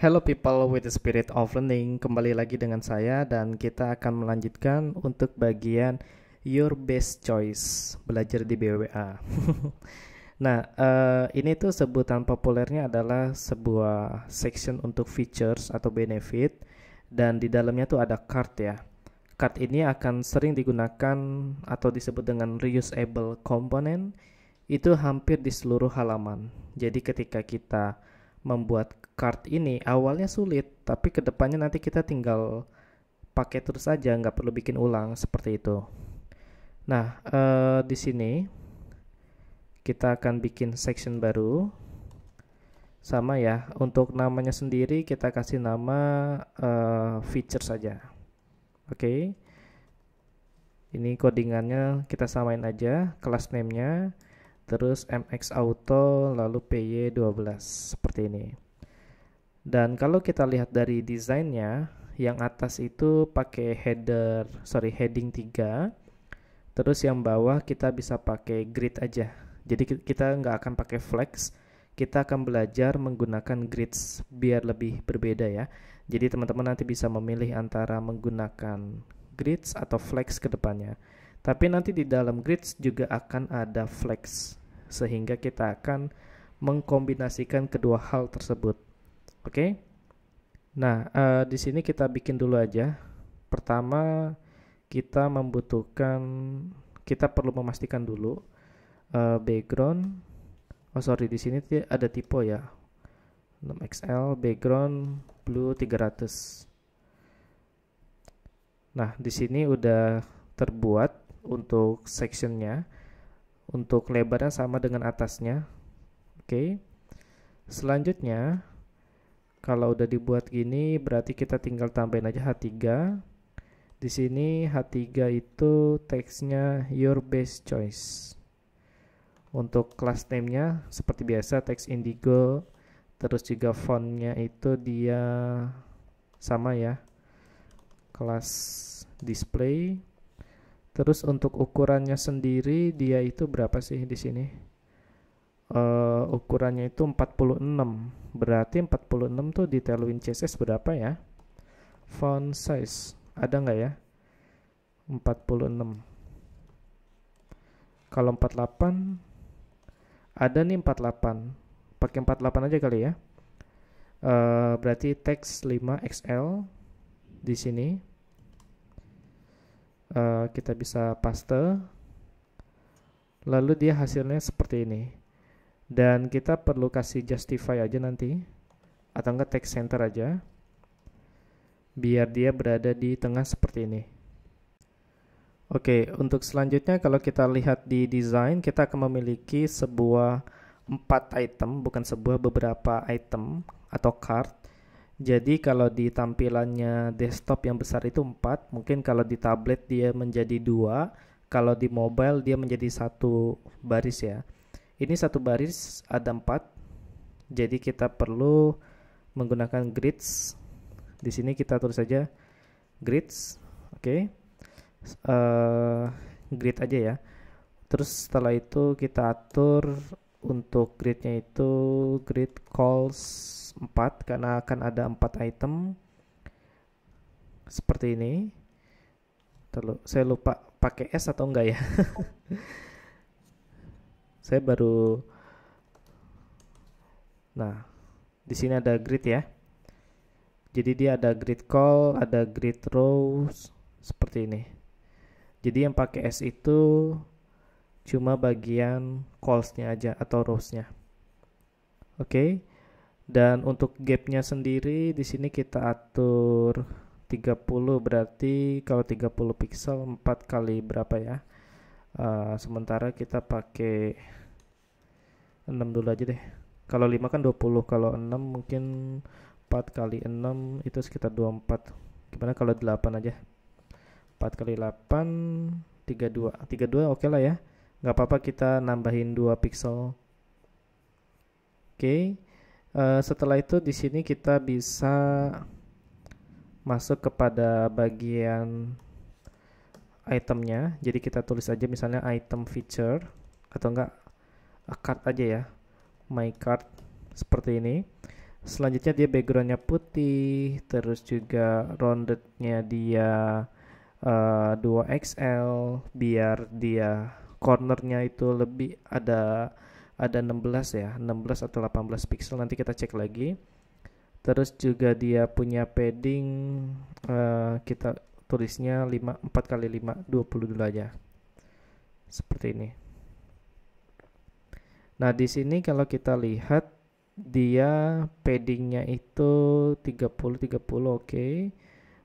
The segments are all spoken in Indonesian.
Hello people with the spirit of learning, kembali lagi dengan saya dan kita akan melanjutkan untuk bagian your best choice belajar di BWA. nah, uh, ini tuh sebutan populernya adalah sebuah section untuk features atau benefit dan di dalamnya tuh ada card ya. Card ini akan sering digunakan atau disebut dengan reusable component itu hampir di seluruh halaman. Jadi ketika kita membuat card ini awalnya sulit, tapi kedepannya nanti kita tinggal pakai terus aja, nggak perlu bikin ulang seperti itu. Nah, uh, di sini kita akan bikin section baru. Sama ya, untuk namanya sendiri kita kasih nama uh, feature saja. Oke. Okay. Ini codingannya kita samain aja, kelas name-nya terus MX Auto, lalu PY12 seperti ini. Dan kalau kita lihat dari desainnya, yang atas itu pakai header, sorry heading 3, terus yang bawah kita bisa pakai grid aja. Jadi kita nggak akan pakai flex, kita akan belajar menggunakan grids biar lebih berbeda ya. Jadi teman-teman nanti bisa memilih antara menggunakan grids atau flex ke depannya. Tapi nanti di dalam grids juga akan ada flex sehingga kita akan mengkombinasikan kedua hal tersebut. Oke. Okay? Nah, uh, di sini kita bikin dulu aja. Pertama, kita membutuhkan kita perlu memastikan dulu uh, background. Oh sorry, di sini ada typo ya. 6XL background blue 300. Nah, di sini udah terbuat untuk sectionnya untuk lebarnya sama dengan atasnya oke okay. selanjutnya kalau udah dibuat gini berarti kita tinggal tambahin aja H3 di sini H3 itu teksnya your best choice untuk class name-nya seperti biasa teks indigo terus juga fontnya itu dia sama ya Class display Terus untuk ukurannya sendiri dia itu berapa sih di sini? Uh, ukurannya itu 46. Berarti 46 tuh di Tailwind CSS berapa ya? Font size ada nggak ya? 46. Kalau 48 ada nih 48. Pakai 48 aja kali ya. Uh, berarti teks 5 XL di sini Eh, kita bisa paste lalu dia hasilnya seperti ini dan kita perlu kasih justify aja nanti atau enggak text center aja biar dia berada di tengah seperti ini Oke, untuk selanjutnya kalau kita lihat di design, kita akan memiliki sebuah empat item, bukan sebuah beberapa item atau card jadi kalau di tampilannya desktop yang besar itu 4, mungkin kalau di tablet dia menjadi dua, kalau di mobile dia menjadi satu baris ya. Ini satu baris ada 4. Jadi kita perlu menggunakan grids. Di sini kita tulis saja grids, oke. Okay. Uh, eh, grid aja ya. Terus setelah itu kita atur untuk gridnya itu grid calls 4 karena akan ada 4 item seperti ini. Terlalu, saya lupa pakai S atau enggak ya. saya baru Nah, di sini ada grid ya. Jadi dia ada grid call, ada grid rows seperti ini. Jadi yang pakai S itu cuma bagian calls-nya aja atau rows-nya. Oke. Okay. Dan untuk gapnya sendiri di sini kita atur 30 berarti kalau 30 pixel 4 kali berapa ya? Uh, sementara kita pakai 6 dulu aja deh. Kalau 5 kan 20, kalau 6 mungkin 4 kali 6 itu sekitar 24. Gimana kalau 8 aja? 4 kali 8 32. 32 oke okay lah ya. nggak apa-apa kita nambahin 2 pixel. Oke. Okay Eh, setelah itu di sini kita bisa masuk kepada bagian itemnya. Jadi kita tulis aja misalnya item feature atau enggak a card aja ya. My card seperti ini. Selanjutnya dia backgroundnya putih, terus juga roundednya dia uh, eh, 2XL biar dia cornernya itu lebih ada ada 16 ya 16 atau 18 pixel nanti kita cek lagi terus juga dia punya padding uh, kita tulisnya 5 4 kali 5 20 dulu aja seperti ini nah di sini kalau kita lihat dia paddingnya itu 30 30 oke okay.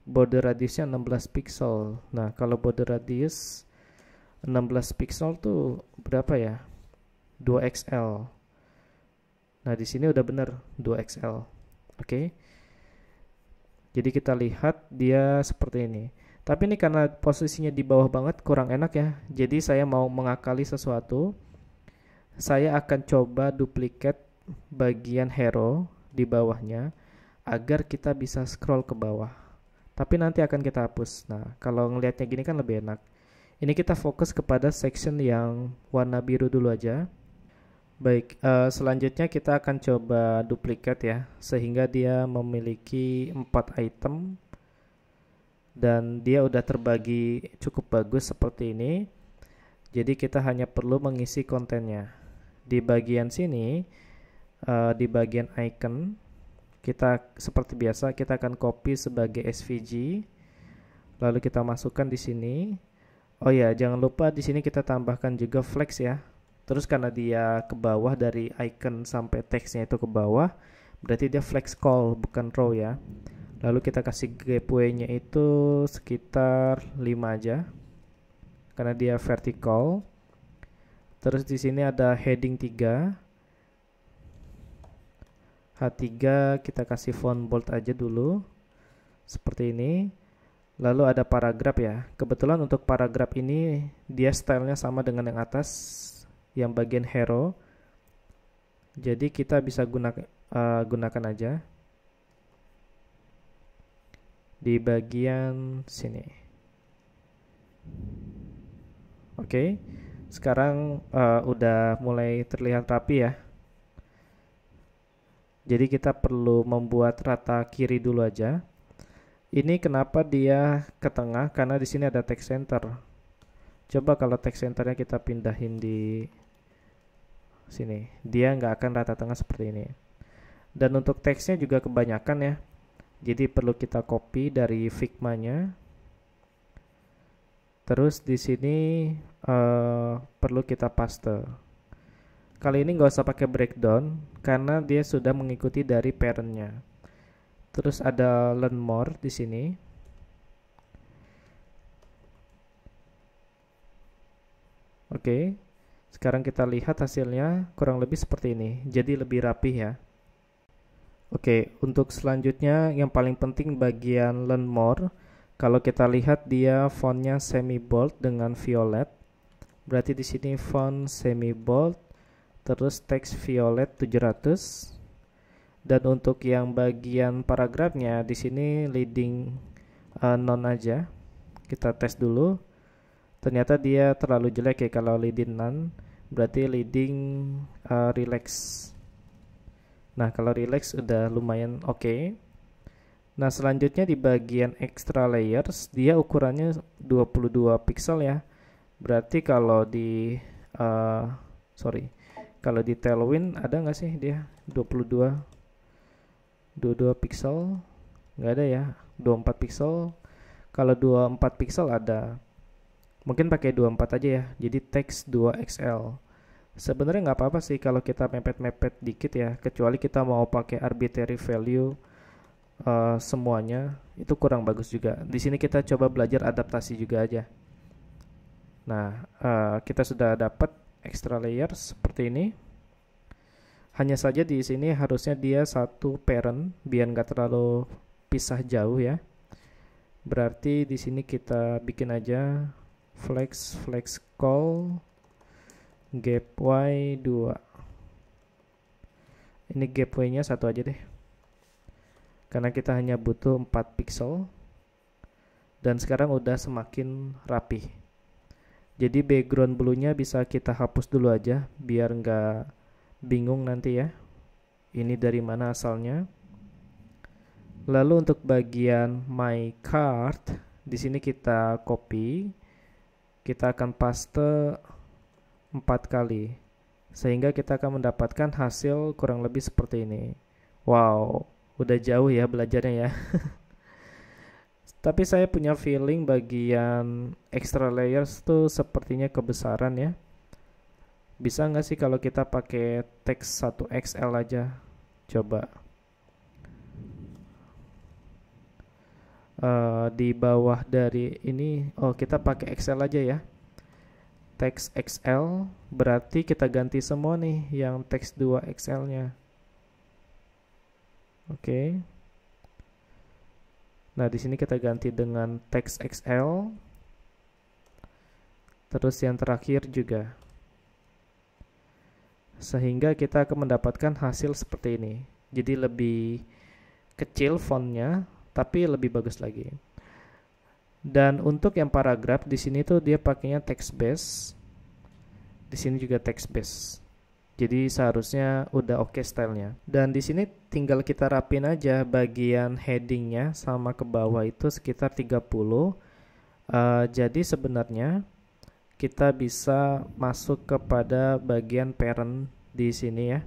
border radiusnya 16 pixel nah kalau border radius 16 pixel tuh berapa ya 2XL. Nah, di sini udah benar 2XL. Oke. Okay. Jadi kita lihat dia seperti ini. Tapi ini karena posisinya di bawah banget kurang enak ya. Jadi saya mau mengakali sesuatu. Saya akan coba duplikat bagian hero di bawahnya agar kita bisa scroll ke bawah. Tapi nanti akan kita hapus. Nah, kalau ngelihatnya gini kan lebih enak. Ini kita fokus kepada section yang warna biru dulu aja. Baik, uh, selanjutnya kita akan coba duplikat ya, sehingga dia memiliki empat item dan dia udah terbagi cukup bagus seperti ini. Jadi kita hanya perlu mengisi kontennya. Di bagian sini, uh, di bagian icon, kita seperti biasa kita akan copy sebagai SVG, lalu kita masukkan di sini. Oh ya, jangan lupa di sini kita tambahkan juga flex ya Terus karena dia ke bawah dari icon sampai teksnya itu ke bawah, berarti dia flex call bukan row ya. Lalu kita kasih gateway-nya itu sekitar 5 aja. Karena dia vertical. Terus di sini ada heading 3. H3 kita kasih font bold aja dulu. Seperti ini. Lalu ada paragraf ya. Kebetulan untuk paragraf ini dia stylenya sama dengan yang atas yang bagian hero. Jadi kita bisa gunakan uh, eh, gunakan aja di bagian sini. Oke. Okay. Sekarang uh, udah mulai terlihat rapi ya. Jadi kita perlu membuat rata kiri dulu aja. Ini kenapa dia ke tengah? Karena di sini ada text center. Coba kalau text centernya kita pindahin di sini dia nggak akan rata tengah seperti ini dan untuk teksnya juga kebanyakan ya jadi perlu kita copy dari Figma nya terus di sini uh, perlu kita paste kali ini nggak usah pakai breakdown karena dia sudah mengikuti dari parentnya terus ada learn more di sini oke okay. Sekarang kita lihat hasilnya kurang lebih seperti ini, jadi lebih rapi ya. Oke, untuk selanjutnya yang paling penting bagian learn more. Kalau kita lihat dia fontnya semi bold dengan violet. Berarti di sini font semi bold terus teks violet 700. Dan untuk yang bagian paragrafnya di sini leading uh, eh, non aja. Kita tes dulu. Ternyata dia terlalu jelek ya kalau leading none berarti leading uh, relax nah kalau relax udah lumayan oke okay. nah selanjutnya di bagian extra layers dia ukurannya 22 pixel ya berarti kalau di uh, sorry kalau di tailwind ada nggak sih dia 22 22 pixel nggak ada ya 24 pixel kalau 24 pixel ada mungkin pakai 24 aja ya jadi teks 2XL sebenarnya nggak apa-apa sih kalau kita mepet-mepet dikit ya kecuali kita mau pakai arbitrary value uh, semuanya itu kurang bagus juga di sini kita coba belajar adaptasi juga aja nah uh, kita sudah dapat extra layer seperti ini hanya saja di sini harusnya dia satu parent biar nggak terlalu pisah jauh ya berarti di sini kita bikin aja flex flex call gap y 2 ini gap y nya satu aja deh karena kita hanya butuh 4 pixel dan sekarang udah semakin rapi jadi background nya bisa kita hapus dulu aja biar nggak bingung nanti ya ini dari mana asalnya lalu untuk bagian my card di sini kita copy kita akan paste 4 kali sehingga kita akan mendapatkan hasil kurang lebih seperti ini wow udah jauh ya belajarnya ya tapi saya punya feeling bagian extra layers tuh sepertinya kebesaran ya bisa nggak sih kalau kita pakai teks 1xl aja coba uh, di bawah dari ini oh kita pakai Excel aja ya teks XL berarti kita ganti semua nih yang teks 2 XL nya oke okay. nah di sini kita ganti dengan teks XL terus yang terakhir juga sehingga kita akan mendapatkan hasil seperti ini jadi lebih kecil fontnya tapi lebih bagus lagi. Dan untuk yang paragraf di sini tuh dia pakainya text base. Di sini juga text base. Jadi seharusnya udah oke okay stylenya. Dan di sini tinggal kita rapin aja bagian headingnya sama ke bawah itu sekitar 30. Uh, eh, jadi sebenarnya kita bisa masuk kepada bagian parent di sini ya.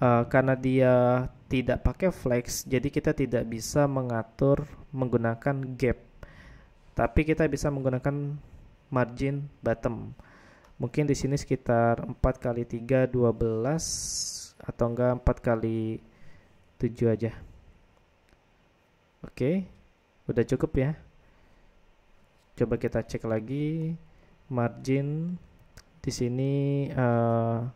Uh, karena dia tidak pakai flex, jadi kita tidak bisa mengatur menggunakan gap. Tapi kita bisa menggunakan margin bottom. Mungkin di sini sekitar 4 kali 3 12 atau enggak 4 kali 7 aja. Oke. Udah cukup ya. Coba kita cek lagi margin di sini uh,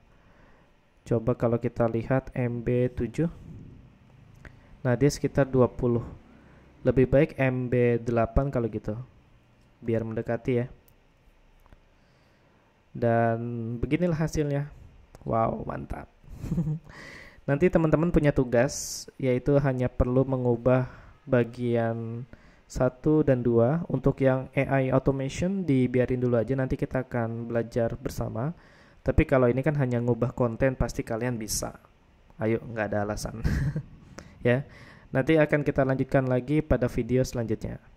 coba kalau kita lihat MB7 Nah, dia sekitar 20. Lebih baik MB8 kalau gitu. Biar mendekati ya. Dan beginilah hasilnya. Wow, mantap. Nanti teman-teman punya tugas yaitu hanya perlu mengubah bagian 1 dan 2 untuk yang AI automation dibiarin dulu aja nanti kita akan belajar bersama. Tapi kalau ini kan hanya ngubah konten pasti kalian bisa. Ayo, nggak ada alasan. ya. Nanti akan kita lanjutkan lagi pada video selanjutnya.